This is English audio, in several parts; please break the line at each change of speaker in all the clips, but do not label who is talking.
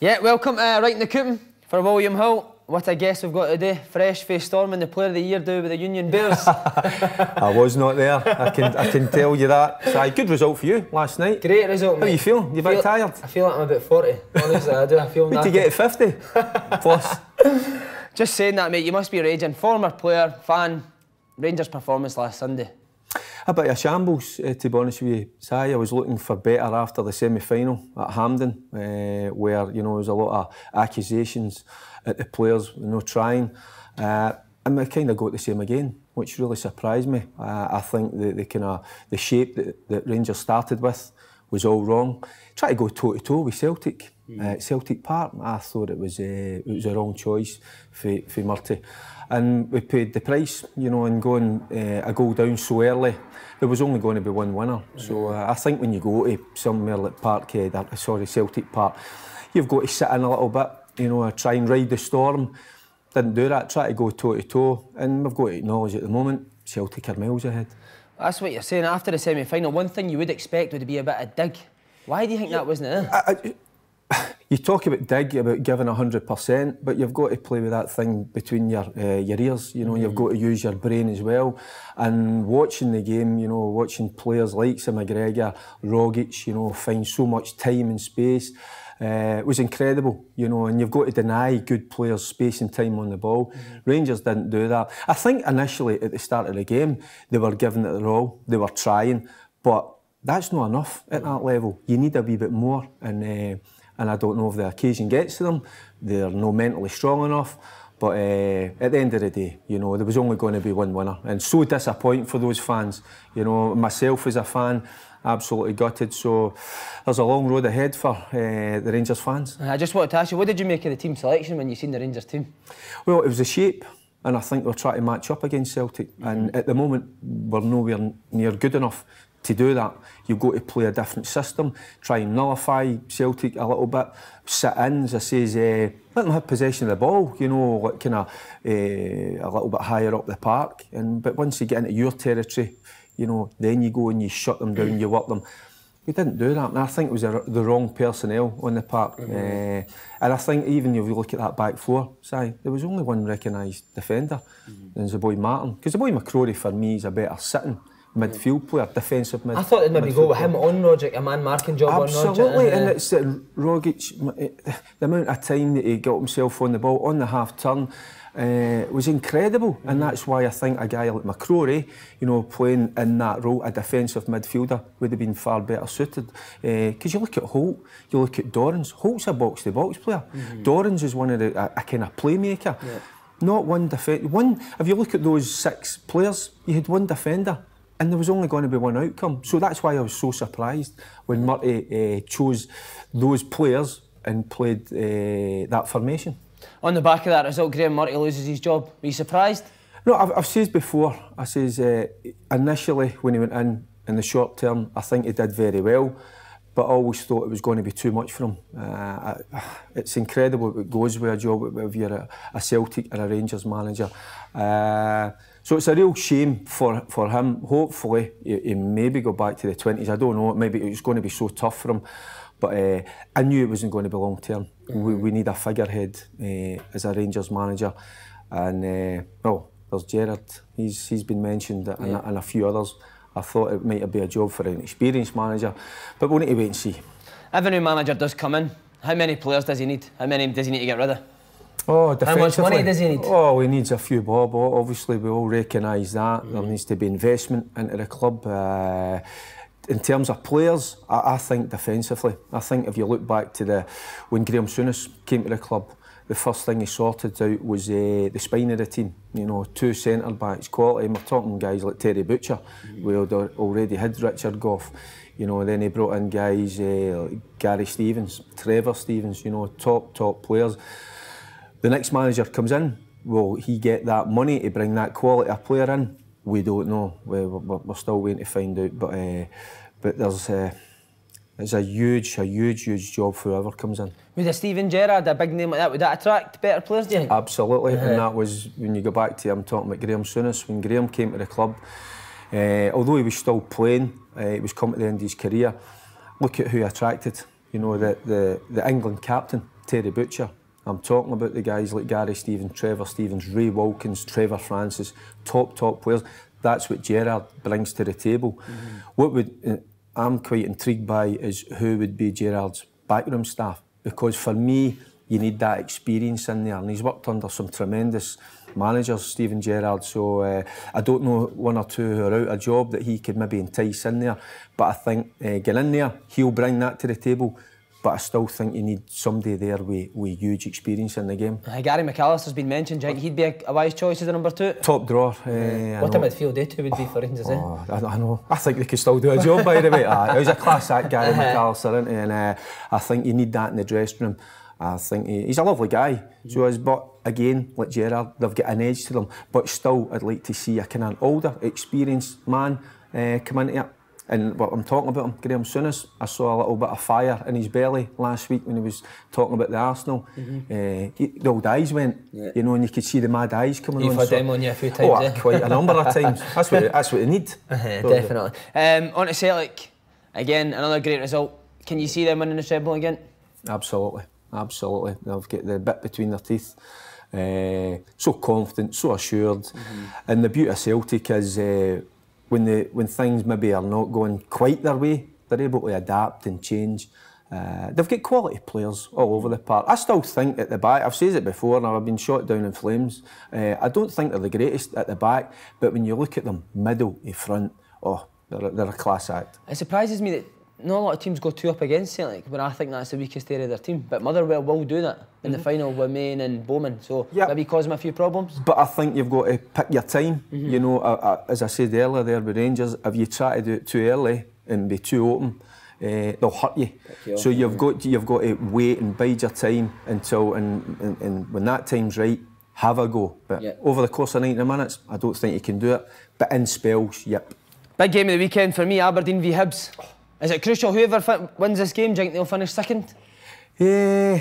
Yeah, welcome to uh, Right in the Coop for William Hill. What a guess we've got today. Fresh face and the player of the year do with the Union Bears. I
was not there. I can I can tell you that. So, good result for you last night. Great result, mate. How you feeling? You feel, tired?
I feel like I'm about 40. Honestly, I do. I feel Need you get 50 plus? Just saying that, mate, you must be raging. Former player, fan, Rangers performance last Sunday.
A bit of shambles, uh, to be honest with you. Si, I was looking for better after the semi-final at Hampden, uh, where you know there was a lot of accusations at the players, you know, trying, uh, and I kind of got the same again, which really surprised me. I think the, the kind of the shape that, that Rangers started with was all wrong. Try to go toe to toe with Celtic Mm. Uh, Celtic Park, I thought it was a, uh, it was a wrong choice for, for Murty. And we paid the price, you know, and going uh, a goal down so early, there was only going to be one winner. Mm. So uh, I think when you go to somewhere like Parkhead, uh, sorry, Celtic Park, you've got to sit in a little bit, you know, try and ride the storm. Didn't do that, try to go toe to toe. And we've got to acknowledge at the moment, Celtic are miles ahead.
That's what you're saying. After the semi final, one thing you would expect would be a bit of dig. Why do you think yeah, that wasn't there? I, I,
you talk about dig about giving hundred percent, but you've got to play with that thing between your uh, your ears. You know, mm you've got to use your brain as well. And watching the game, you know, watching players like Sam McGregor, Rogic, you know, find so much time and space. Uh, eh, it was incredible, you know, and you've got to deny good players space and time on the ball. Mm-hmm. Rangers didn't do that. I think initially at the start of the game, they were giving it their all, they were trying, but that's not enough at that level. You need a wee bit more. And uh, and I don't know if the occasion gets to them. They're no mentally strong enough. But uh, at the end of the day, you know, there was only going to be one winner. And so disappointing for those fans. You know, myself as a fan, absolutely gutted. So there's a long road ahead for uh, the Rangers
fans. I just wanted to ask you, what did you make of the team selection when you seen the Rangers team?
Well, it was the shape. And I think we're trying to match up against Celtic. Mm -hmm. And mm-hmm. at the moment, we're nowhere near good enough to do that, you've got to play a different system, try and nullify Celtic a little bit, sit in, as I say, uh, eh, let them have possession of the ball, you know, like kind of uh, eh, a little bit higher up the park. And But once you get into your territory, you know, then you go and you shut them down, you work them. We didn't do that, and I think it was a, the wrong personnel on the park. Mm -hmm. uh, and I think even if you look at that back four, say there was only one recognised defender, mm -hmm. and it was the boy Martin. Because the boy McCrory for me is a better sitting midfield player, defensive midfield. I thought they'd maybe go with him
on Rogic, a man marking job Absolutely, on Rogic. and uh,
it's uh, Rogic, eh, the amount of time that he got himself on the ball on the half turn. Uh, was incredible, mm and mm-hmm. that's why I think a guy like McCrory, you know, playing in that role, a defensive midfielder, would have been far better suited. Because uh, you look at Holt, you look at Dorans. Holt's a box-to-box player. Mm Dorans is one of the a, a kind of playmaker. Yeah. Not one defender. One. If you look at those six players, you had one defender and there was only going to be one outcome. So that's why I was so surprised when Murty uh, eh, chose those players and played uh, that formation.
On the back of that result, Graham Murty loses his job. Were you surprised?
No, I've, I've said before. I says uh, initially when he went in in the short term, I think he did very well, but I always thought it was going to be too much for him. Uh, I, it's incredible what goes with a job if you're a, a Celtic or a Rangers manager. Uh, so it's a real shame for, for him. Hopefully, he, he maybe go back to the 20s. I don't know. Maybe it was going to be so tough for him. But uh, I knew it wasn't going to be long term. Mm-hmm. We, we need a figurehead uh, as a Rangers manager. And, uh, oh, there's Gerard. He's, he's been mentioned and, yeah. a, and a few others. I thought it might be a job for an experienced manager. But we'll need to wait and see.
If a new manager does come in, how many players does he need? How many does he need to get rid of?
Oh, How much money does he need? Oh, he needs a few bob. Oh, obviously, we all recognise that. Mm. There mm-hmm. needs to be investment into the club. Uh, in terms of players, I, I, think defensively. I think if you look back to the when Graham Souness came to the club, the first thing he sorted out was uh, the spine of the team. You know, two centre backs, quality. And we're talking guys like Terry Butcher. Mm. We had already had Richard Goff. You know, then he brought in guys uh, Gary Stevens, Trevor Stevens. You know, top top players. The next manager comes in, will he get that money to bring that quality of player in? We don't know. We're, we're, still waiting to find out. But uh, but there's uh, it's a huge, a huge, huge job for whoever comes in.
With a Steven Gerrard, a big name like that, would that attract better players, do you
think? Absolutely. And uh-huh. that was when you go back to I'm talking about Graham Souness. When Graham came to the club, uh, although he was still playing, uh, he was coming to the end of his career. Look at who attracted. You know, the the, the England captain, Terry Butcher. I'm talking about the guys like Gary Stevens, Trevor Stevens, Ray Wilkins, Trevor Francis, top, top players. That's what Gerard brings to the table. Mm-hmm. What would uh, I'm quite intrigued by is who would be Gerard's backroom staff. Because for me, you need that experience in there. And he's worked under some tremendous managers, Stephen Gerrard. So uh, I don't know one or two who are out of job that he could maybe entice in there. But I think uh, get in there, he'll bring that to the table but I still think you need somebody there with, with huge experience in the game.
Uh, Gary McAllister's been mentioned. Do he'd be a, a, wise choice as a number two?
Top drawer. Uh, yeah. Eh, what about
midfield day two would be for Rangers, eh? oh,
eh? I, I, know. I think they could still do a job, by the way. Uh, it was a class act, Gary uh-huh. McAllister, isn't he? And uh, I think you need that in the dressing room. I think he, he's a lovely guy. So but again, like Gerard, they've got an edge to them. But still, I'd like to see a kind of older, experienced man uh, come into it. And what I'm talking about him, Graham Souness, I saw a little bit of fire in his belly last week when he was talking about the Arsenal. Mm-hmm. Uh, the old eyes went, yeah. you know, and you could see the mad eyes coming You've on. You've had so, them on you a few oh, times. Oh, eh? quite a number of times. That's what, that's what you need.
Uh-huh, definitely. Um, on to Celtic, again, another great result. Can you see them winning the treble again?
Absolutely, absolutely. They've got the bit between their teeth. Uh, so confident, so assured. Mm-hmm. And the beauty of Celtic is... Uh, when the when things maybe are not going quite their way, they're able to adapt and change. Uh, they've got quality players all over the park. I still think at the back, I've said it before and I've been shot down in flames. Uh, I don't think they're the greatest at the back, but when you look at them middle to front, oh, they're, they're a class
act. It surprises me that not a lot of teams go two up against Celtic, but I think that's the weakest area of their team. But Motherwell will do that in mm -hmm. the mhm. final with Maine and Bowman, so yep. maybe cause them a few problems. But I think you've
got to pick your time. Mm -hmm. You know, uh, uh, as I said earlier there with Rangers, if you try to do it too early and be too open, uh, they'll hurt you. so you've got to, you've got to wait and bide your time until and, and, and when that time's right, have a go. But yep. over the course of 90 minutes, I don't think you can do it. But in spells, yep.
Big game of the weekend for me, Aberdeen v Hibs. Is it crucial whoever wins this game, do you think they'll finish second?
Yeah,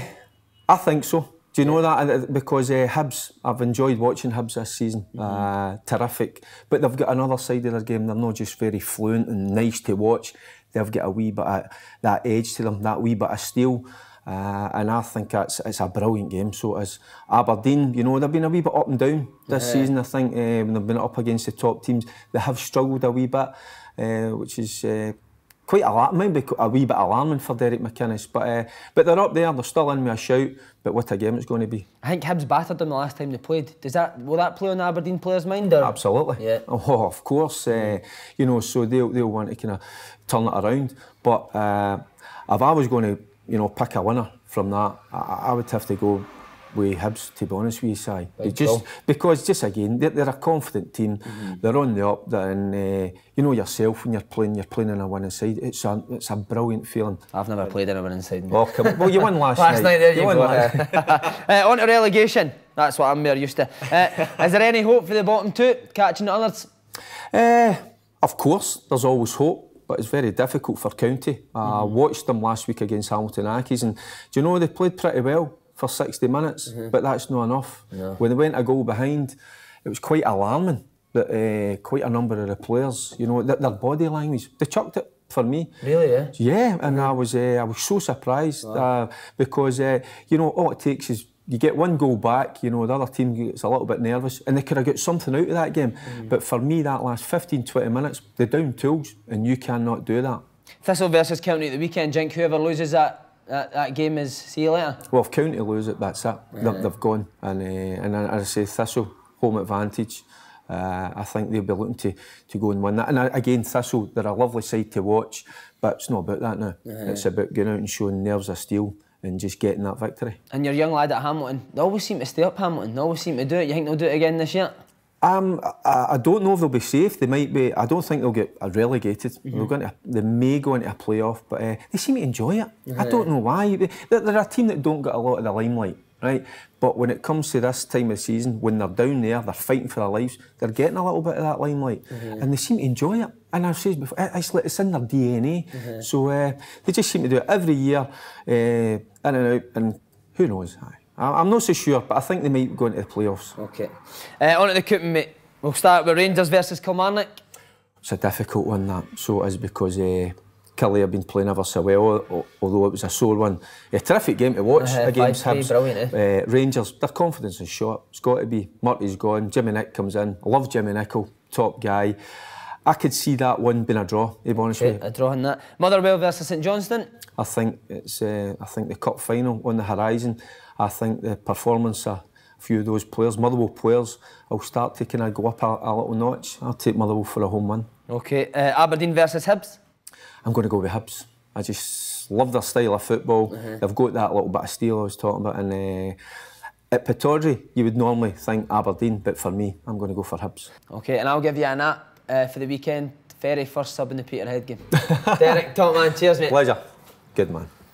I think so. Do you know that? Uh, because uh, Hibs, I've enjoyed watching Hibs this season. Mm -hmm. uh, terrific. But they've got another side of their game. They're not just very fluent and nice to watch. They've got a wee bit of that edge to them, that wee bit of steel. Uh, and I think it's, it's a brilliant game. So as Aberdeen, you know, they've been a wee bit up and down this yeah. season. I think when eh, they've been up against the top teams, they have struggled a wee bit, eh, which is quite a lot, maybe a wee bit alarming for Derek McInnes, but uh, but they're up there, they're still in with a shout. But what a game it's going to be!
I think Hibs battered them the last time they played. Does that will that play on Aberdeen players' mind? Or?
Absolutely. Yeah. Oh, of course. Uh, you know, so they'll they'll want to kind of turn it around. But uh, if I was going to, you know, pick a winner from that, I, I would have to go with Hibs, to be honest with you, Si. just, because, just again, they're, they're a confident team. Mm -hmm. They're on the up, and uh, eh, you know yourself when you're playing, you're playing in a winning side. It's a, it's a brilliant feeling. I've never played in a winning
side. Oh, come Well, you won last, last night. night there you, you won last uh, on to relegation. That's what I'm more used to. Uh, is there any hope for the bottom two catching others?
Uh, of course, there's always hope but it's very difficult for County. I mm -hmm. watched them last week against Hamilton Ackies, and do you know they played pretty well? for 60 minutes, mm-hmm. but that's not enough. When they went a goal behind, it was quite alarming that uh, quite a number of the players, you know, their, their body language, they chucked it for me. Really, yeah? Yeah, and yeah. I was uh, I was so surprised wow. uh, because, eh, you know, all it takes is you get one goal back, you know, the other team gets a little bit nervous and they could have got something out of that game. Mm. But for me, that last 15, 20 minutes, they're down tools and you cannot do that.
Thistle versus County at the weekend, Jink, whoever loses that that, that game is see you later.
Well, if County lose it, that's it. They're, they've gone. And, uh, and as I say, Thistle, home advantage. Uh, I think they'll be looking to, to go and win that. And uh, again, Thistle, they're a lovely side to watch, but it's not about that now. It's about going out and showing nerves of steel and just getting that victory.
And your young lad at Hamilton, they always seem to stay up Hamilton. They always seem to do it. You think they'll do it again this year?
Um, I, I, don't know if they'll be safe. They might be. I don't think they'll get relegated. Mm -hmm. They're mm-hmm. going to, they may go into a playoff, but uh, they seem to enjoy it. Yeah. I don't know why. They're, they're, a team that don't get a lot of the limelight, right? But when it comes to this time of season, when they're down there, they're fighting for their lives. They're getting a little bit of that limelight, mm -hmm. and they seem to enjoy it. And I've said before, it's, it's in their DNA. Mm -hmm. So uh, they just seem to do it every year, uh, in and out, and who knows? I'm not so sure, but I think they might go into the playoffs. Okay. Uh, on to the
Coupon, mate. We'll start with Rangers versus Kilmarnock.
It's a difficult one, that. So it is because uh, eh, Kelly have been playing ever so well, although it was a sore one. A terrific game to watch uh, against Hibs. Eh? Uh, Rangers, their confidence is shot. It's got to be. Murphy's gone. Jimmy Nick comes in. I love Jimmy Nichol, top guy. I could see that one being a draw. To be honest with you,
a draw in that. Motherwell versus St Johnston.
I think it's. Uh, I think the cup final on the horizon. I think the performance of a few of those players, Motherwell players, will start to kind of go up a, a little notch. I'll take Motherwell for a home win.
Okay, uh, Aberdeen versus Hibs.
I'm going to go with Hibs. I just love their style of football. Mm -hmm. They've got that little bit of steel I was talking about, and. Uh, at Pataudry, you would normally think Aberdeen, but for me, I'm going to go for Hibs.
Okay, and I'll give you an that uh, for the weekend. Very first sub in the Peterhead game. Derek, top man, cheers, mate. Pleasure.
Good man.